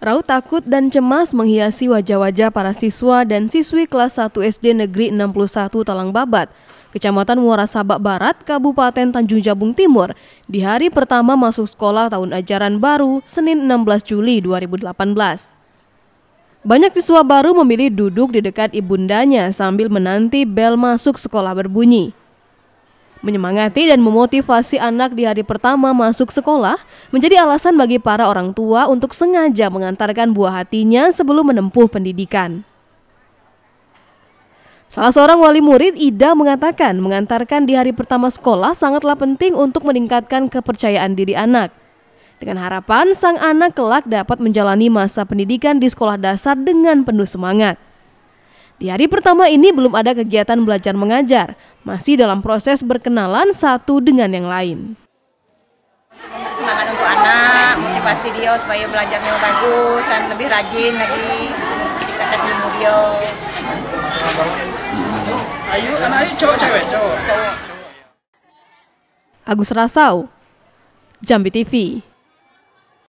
Raut takut dan cemas menghiasi wajah-wajah para siswa dan siswi kelas 1 SD Negeri 61 Talang Babat, Kecamatan Muara Sabak Barat, Kabupaten Tanjung Jabung Timur, di hari pertama masuk sekolah tahun ajaran baru, Senin 16 Juli 2018. Banyak siswa baru memilih duduk di dekat ibundanya sambil menanti bel masuk sekolah berbunyi. Menyemangati dan memotivasi anak di hari pertama masuk sekolah menjadi alasan bagi para orang tua untuk sengaja mengantarkan buah hatinya sebelum menempuh pendidikan. Salah seorang wali murid, Ida, mengatakan mengantarkan di hari pertama sekolah sangatlah penting untuk meningkatkan kepercayaan diri anak. Dengan harapan, sang anak kelak dapat menjalani masa pendidikan di sekolah dasar dengan penuh semangat. Di hari pertama ini belum ada kegiatan belajar mengajar, masih dalam proses berkenalan satu dengan yang lain. Semangat untuk anak, motivasi dia supaya belajarnya bagus dan lebih rajin lagi tingkatan ilmu dia. Ayu, anak Ayu cowok cewek? Cowok. Agus Rasau, Jambi TV.